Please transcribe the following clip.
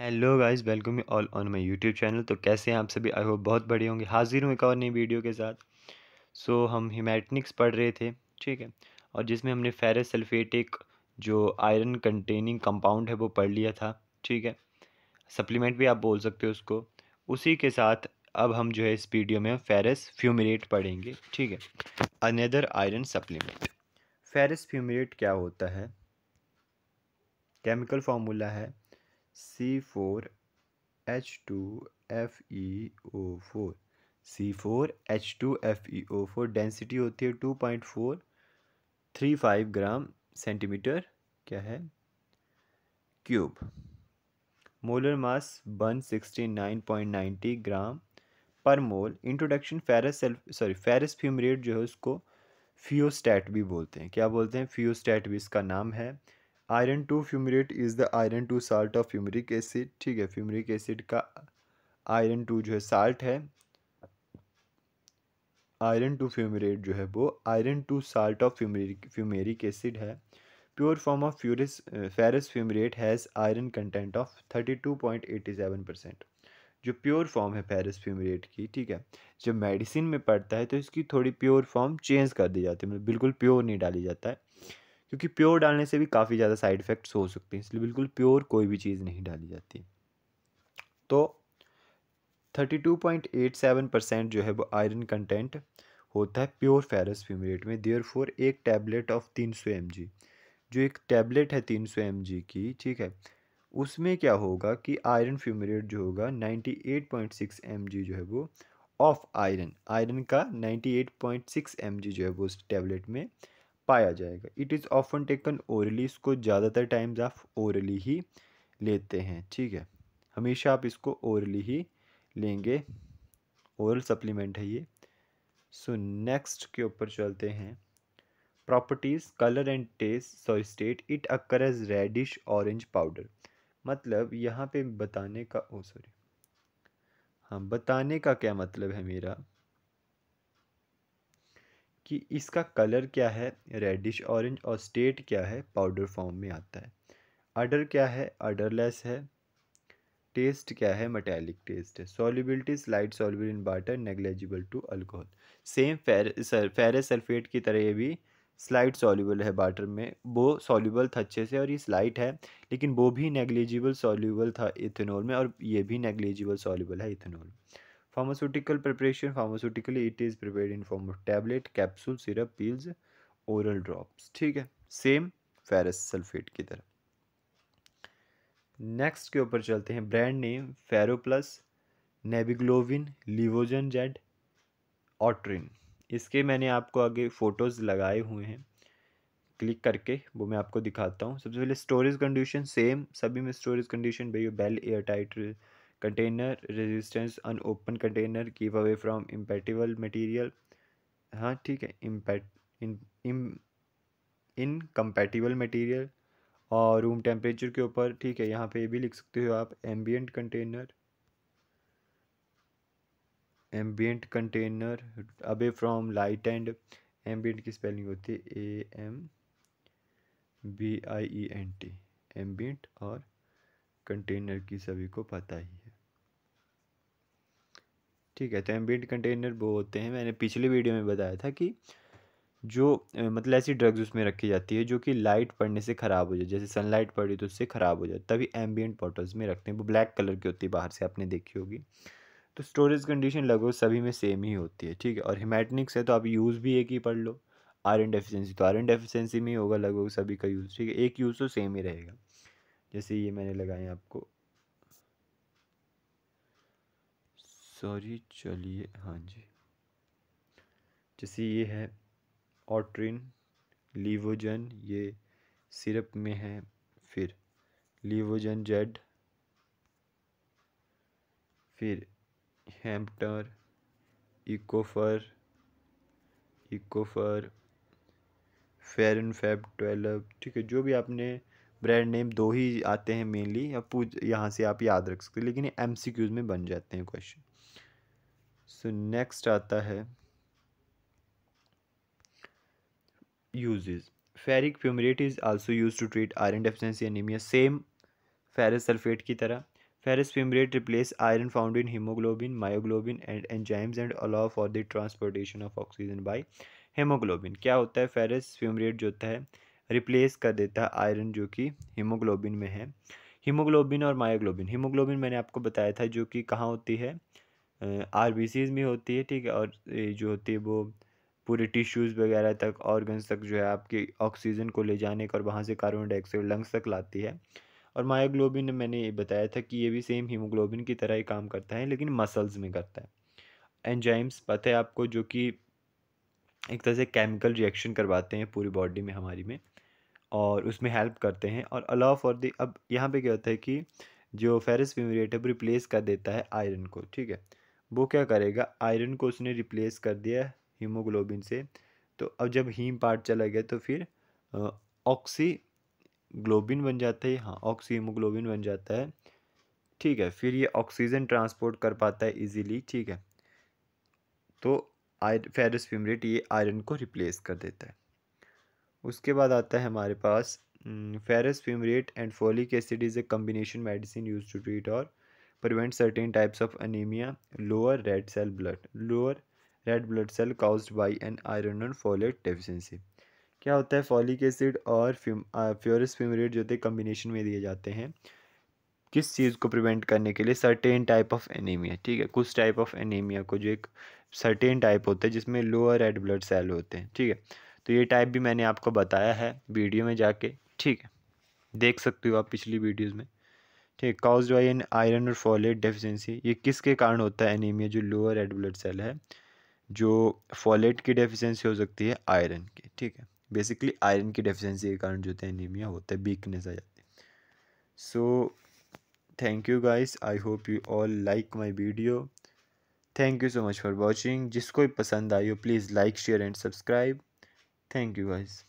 hello guys welcome all on my YouTube channel तो कैसे हैं आप सभी आई होप बहुत बढ़िया होंगे हाजिर हूँ एक और नई वीडियो के साथ सो so, हम हिमैटनिक्स पढ़ रहे थे ठीक है और जिसमें हमने फेरस सल्फेटिक जो आयरन कंटेनिंग कंपाउंड है वो पढ़ लिया था ठीक है सप्लीमेंट भी आप बोल सकते हो उसको उसी के साथ अब हम जो है इस वीडियो में फेरस फ्यूमरेट पढ़ेंगे ठीक है another iron supplement ferrous fumarate क्या होता है केमिकल फार्मूला है C four H two F E O four C four H two F E O four density होती है two point four three five gram centimetre क्या है cube molar mass one sixty nine point ninety gram per mole introduction ferrous sorry ferrous fumarate जो है उसको फ्योस्टैट भी बोलते हैं क्या बोलते हैं फ्योस्टैट भी इसका नाम है iron two fumarate is the iron two salt of fumaric acid ठीक है फ्यूमरिक एसिड का आयरन टू जो है साल्ट है आयरन टू फ्यूमरेट जो है वो iron two salt of fumaric fumaric acid है pure form of ferrous ferrous fumarate has iron content of thirty two point eighty seven percent जो pure form है ferrous fumarate की ठीक है जब मेडिसिन में पड़ता है तो इसकी थोड़ी प्योर फॉर्म चेंज कर दी जाती है मतलब बिल्कुल प्योर नहीं डाली जाता है क्योंकि प्योर डालने से भी काफ़ी ज़्यादा साइड इफ़ेक्ट्स हो सकते हैं इसलिए बिल्कुल प्योर कोई भी चीज़ नहीं डाली जाती तो thirty two point eight seven percent जो है वो आयरन कंटेंट होता है प्योर फेरस फ्यूमरेट में देअर फोर एक टैबलेट ऑफ तीन सौ एम जी जो एक टैबलेट है तीन सौ एम जी की ठीक है उसमें क्या होगा कि आयरन फ्यूमरेट जो होगा ninety eight point six M G जो है वो ऑफ आयरन आयरन का ninety eight point six M G जो है वो उस टैबलेट में पाया जाएगा it is often taken orally इसको ज़्यादातर टाइम्स आप ओरली ही लेते हैं ठीक है हमेशा आप इसको ओरली ही लेंगे ओरल सप्लीमेंट है ये सो नेक्स्ट के ऊपर चलते हैं properties colour and taste sorry state it occur as reddish orange powder मतलब यहाँ पे बताने का ओ oh, सॉरी हाँ बताने का क्या मतलब है मेरा कि इसका कलर क्या है रेडिश ऑरेंज और स्टेट क्या है पाउडर फॉर्म में आता है अडर क्या है अडरलेस है टेस्ट क्या है मेटेलिक टेस्ट है solubility slight soluble in water negligible to alcohol same फेर फेरस सल्फेट की तरह ये भी स्लाइट सॉल्यूबल है वाटर में वो सॉल्यूबल था अच्छे से और ये स्लाइट है लेकिन वो भी नेग्लिजिबल सॉल्यूबल था इथेनॉल में और ये भी नेग्लिजिबल सॉल्यूबल है इथेनॉल में pharmaceutical preparation pharmaceutically it is prepared in form of tablet capsule syrup pills oral drops ठीक है सेम फेरस सल्फेट की तरह नेक्स्ट के ऊपर चलते हैं ब्रांड नेम फेरो प्लस नेबिग्लोविन लिवोजन जेड ऑट्रिन इसके मैंने आपको आगे फ़ोटोज़ लगाए हुए हैं क्लिक करके वो मैं आपको दिखाता हूँ सबसे पहले स्टोरेज कंडीशन सेम सभी में स्टोरेज कंडीशन भैया well air tight container resistance an open container keep away from incompatible material हाँ ठीक है इम्पैट इन इन कंपैटिबल मटीरियल और रूम टेम्परेचर के ऊपर ठीक है यहाँ पे ये भी लिख सकते हो आप ambient container ambient container away from light and ambient की स्पेलिंग होती है A M B I E N T ambient और कंटेनर की सभी को पता ही है ठीक है तो एम्बियट कंटेनर वो होते हैं मैंने पिछले वीडियो में बताया था कि जो मतलब ऐसी ड्रग्स उसमें रखी जाती है जो कि लाइट पड़ने से ख़राब हो जाए जैसे सनलाइट पड़ी तो उससे ख़राब हो जाए तभी एम्बियट बॉटल्स में रखते हैं वो ब्लैक कलर की होती है बाहर से आपने देखी होगी तो स्टोरेज कंडीशन लगभग सभी में सेम ही होती है ठीक है और हिमैटनिक्स है तो आप यूज़ भी एक ही पढ़ लो आयरन डेफिशेंसी तो आयरन डेफिशेंसी में ही होगा लगभग सभी का यूज़ ठीक है एक यूज़ तो सेम ही रहेगा जैसे ये मैंने लगाए आपको सॉरी चलिए हाँ जी जैसे ये है ऑट्रिन लीवोजन ये सिरप में है फिर लीवोजन जेड फिर हेम्पटर Ecofer Ecofer and Fab twelve ठीक है जो भी आपने ब्रांड नेम दो ही आते हैं मेनली अब पूछ यहाँ से आप याद रख सकते हैं लेकिन एम सी क्यूज़ में बन जाते हैं क्वेश्चन सो so, नेक्स्ट आता है uses ferric fumarate is also use to treat iron deficiency anaemia same ferrous sulphate की तरह ferrous fumarate replace iron found in haemoglobin myoglobin and enzymes and allow for the transportation of oxygen by haemoglobin क्या होता है ferrous fumarate जो होता है replace कर देता है आयरन जो कि हीमोग्लोबिन में है हीमोग्लोबिन और मायोग्लोबिन हीमोग्लोबिन मैंने आपको बताया था जो कि कहाँ होती है आर में होती है ठीक है और जो होती है वो पूरे टिश्यूज़ वगैरह तक ऑर्गन्स तक जो है आपके ऑक्सीजन को ले जाने का और वहाँ से कार्बन डाइऑक्साइड लंग्स तक लाती है और मायोग्लोबिन मैंने ये बताया था कि ये भी सेम हीमोग्लोबिन की तरह ही काम करता है लेकिन मसल्स में करता है एंजाइम्स पता है आपको जो कि एक तरह से केमिकल रिएक्शन करवाते हैं पूरी बॉडी में हमारी में और उसमें हेल्प करते हैं और अलाव फॉर दी अब यहाँ पे क्या होता है कि जो फेरस फ्यूमरेट है वो रिप्लेस कर देता है आयरन को ठीक है वो क्या करेगा आयरन को उसने रिप्लेस कर दिया हीमोग्लोबिन से तो अब जब हीम पार्ट चला गया तो फिर ऑक्सी ग्लोबिन बन जाता है हाँ ऑक्सी हीमोग्लोबिन बन जाता है ठीक है फिर ये ऑक्सीजन ट्रांसपोर्ट कर पाता है इजीली ठीक है तो आय फेरस फ्यूमरेट ये आयरन को रिप्लेस कर देता है उसके बाद आता है हमारे पास ferrous fumarate and folic acid is a combination medicine use to treat और prevent certain types of anemia lower red cell blood lower red blood cell caused by an iron and folate deficiency क्या होता है folic acid और फ्योरस fumarate जो होते हैं combination में दिए जाते हैं किस चीज़ को प्रिवेंट करने के लिए सर्टेन टाइप ऑफ एनीमिया ठीक है कुछ टाइप ऑफ एनीमिया को जो एक सर्टेन टाइप होता है जिसमें लोअर रेड ब्लड सेल होते हैं ठीक है तो ये टाइप भी मैंने आपको बताया है वीडियो में जाके ठीक है देख सकते हो आप पिछली वीडियोज़ में ठीक काउज बाई एन आयरन और फॉलेट डेफिशिएंसी ये किसके कारण होता है एनीमिया जो लोअर रेड ब्लड सेल है जो फॉलेट की डेफिशिएंसी हो सकती है आयरन की ठीक है बेसिकली आयरन की डेफिशिएंसी के कारण जो होते है एनीमिया होता है वीकनेस आ जाती है so thank you guys I hope you all like my video thank you so much for watching जिसको भी पसंद आई हो please like share and subscribe thank you guys